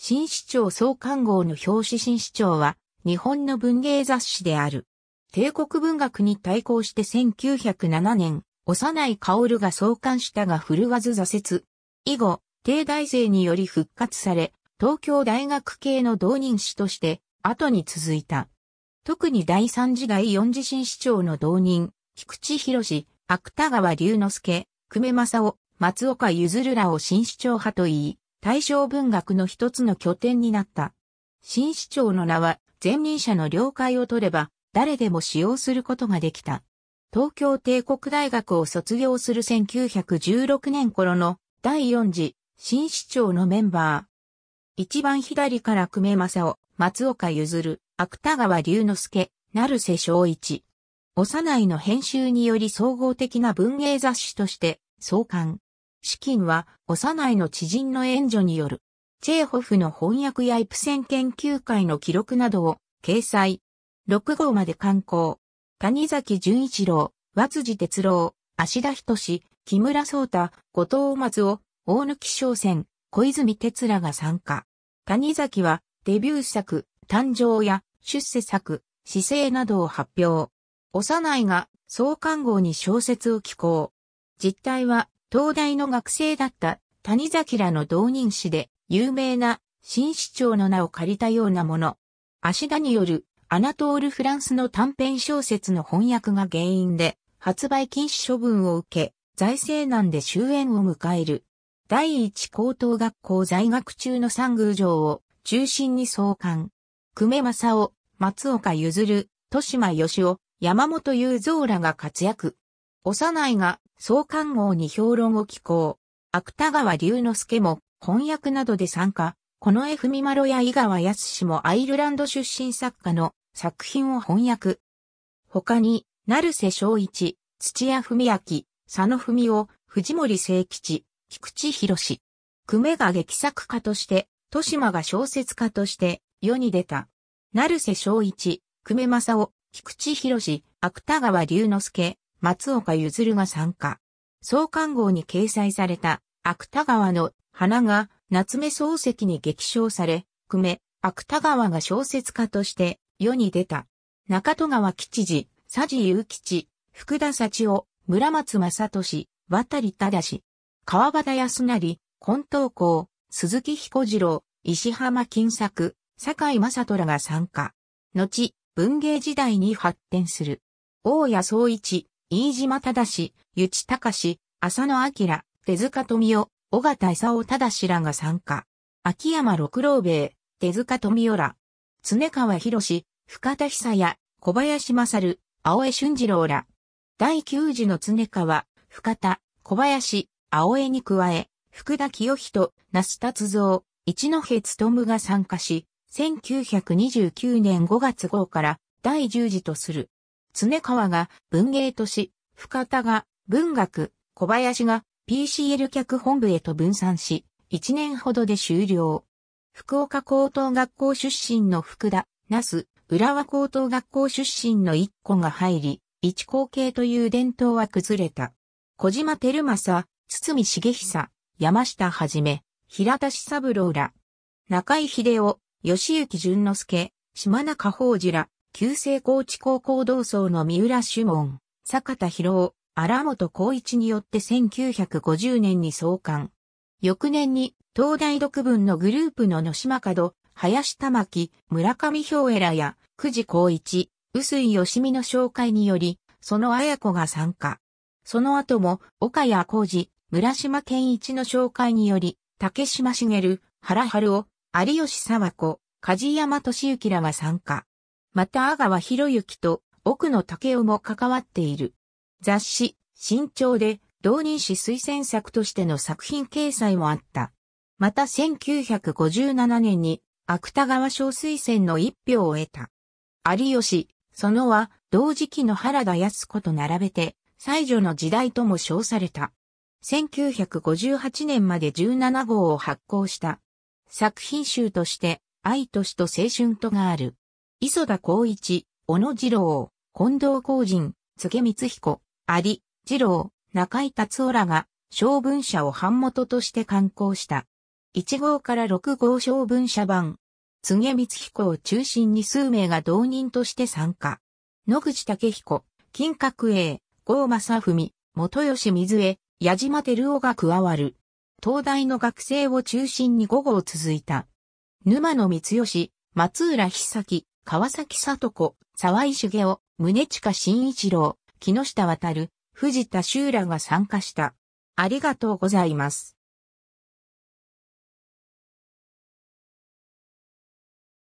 新市長創刊号の表紙新市長は、日本の文芸雑誌である。帝国文学に対抗して1907年、幼い薫が創刊したが古がわず挫折。以後、帝大生により復活され、東京大学系の同人誌として、後に続いた。特に第三次第四次新市長の同人、菊池博芥川龍之介、久米正夫、松岡譲らを新市長派と言い、大正文学の一つの拠点になった。新市長の名は、前任者の了解を取れば、誰でも使用することができた。東京帝国大学を卒業する1916年頃の第四次新市長のメンバー。一番左から久米正夫、松岡譲、芥川龍之介、成瀬昭一。幼いの編集により総合的な文芸雑誌として創刊。資金は幼いの知人の援助による、チェーホフの翻訳やイプセン研究会の記録などを掲載。6号まで刊行。谷崎潤一郎、和辻哲郎、芦田仁木村聡太、後藤松尾、大貫商船、小泉哲らが参加。谷崎はデビュー作、誕生や出世作、姿勢などを発表。幼いが創刊号に小説を寄稿。実態は東大の学生だった谷崎らの同人誌で有名な新市長の名を借りたようなもの。足田によるアナトール・フランスの短編小説の翻訳が原因で発売禁止処分を受け、財政難で終焉を迎える。第一高等学校在学中の三宮城を中心に創刊。久米正夫、松岡譲、豊島義夫、山本雄三らが活躍。幼いが、創刊号に評論を寄稿。芥川龍之介も翻訳などで参加。この F ミマや井川康もアイルランド出身作家の作品を翻訳。他に、成瀬昭一、土屋文明、佐野文夫、藤森聖吉、菊池博久米が劇作家として、豊島が小説家として世に出た。成瀬昭一、久米正夫、菊池博芥川龍之介、松岡譲が参加。創刊号に掲載された芥川の花が夏目漱石に激賞され、久米、芥川が小説家として世に出た。中戸川吉次、佐治祐吉、福田幸夫、村松正敏、渡り正し、川端康成、近藤公、鈴木彦次郎、石浜金作、坂井正虎が参加。後、文芸時代に発展する。大谷総一、飯島忠、内隆、浅野明、手塚富夫、尾形勲正らが参加。秋山六郎兵衛、手塚富夫ら、常川博士、深田久也、小林勝、青江俊二郎ら。第9次の常川、深田、小林、青江に加え、福田清人、那須達蔵、一戸勤が参加し、1929年5月号から第10次とする。常川が文芸都市、深田が文学、小林が PCL 脚本部へと分散し、1年ほどで終了。福岡高等学校出身の福田、那須、浦和高等学校出身の一個が入り、一後継という伝統は崩れた。小島照正、堤重久、山下はじめ、平田志三郎ら、中井秀夫、吉行淳之介、島中宝寺ら、旧制高知高校同窓の三浦主門、坂田博夫、荒本光一によって1950年に創刊。翌年に、東大独文のグループの野島角、林玉木、村上氷衛らや、久慈光一、臼井義美の紹介により、その綾子が参加。その後も、岡谷浩二、村島健一の紹介により、竹島茂、原春夫、有吉沢子、梶山敏幸らが参加。また阿川博之と奥野武雄も関わっている。雑誌、新潮で同人誌推薦作としての作品掲載もあった。また1957年に芥川賞推薦の一票を得た。有吉、そのは同時期の原田康子と並べて、最女の時代とも称された。1958年まで17号を発行した。作品集として、愛と死と青春とがある。磯田光一、小野二郎、近藤光人、杉光彦、有、二郎、中井達夫らが、小文社を版元として刊行した。1号から6号小文社版。杉光彦を中心に数名が同人として参加。野口武彦、金閣英、郷正文、元吉水江、矢島照夫が加わる。東大の学生を中心に五号続いた。沼野光吉、松浦久崎、川崎里子、沢井茂雄、宗近慎一郎、木下渡る、藤田修羅が参加した。ありがとうございます。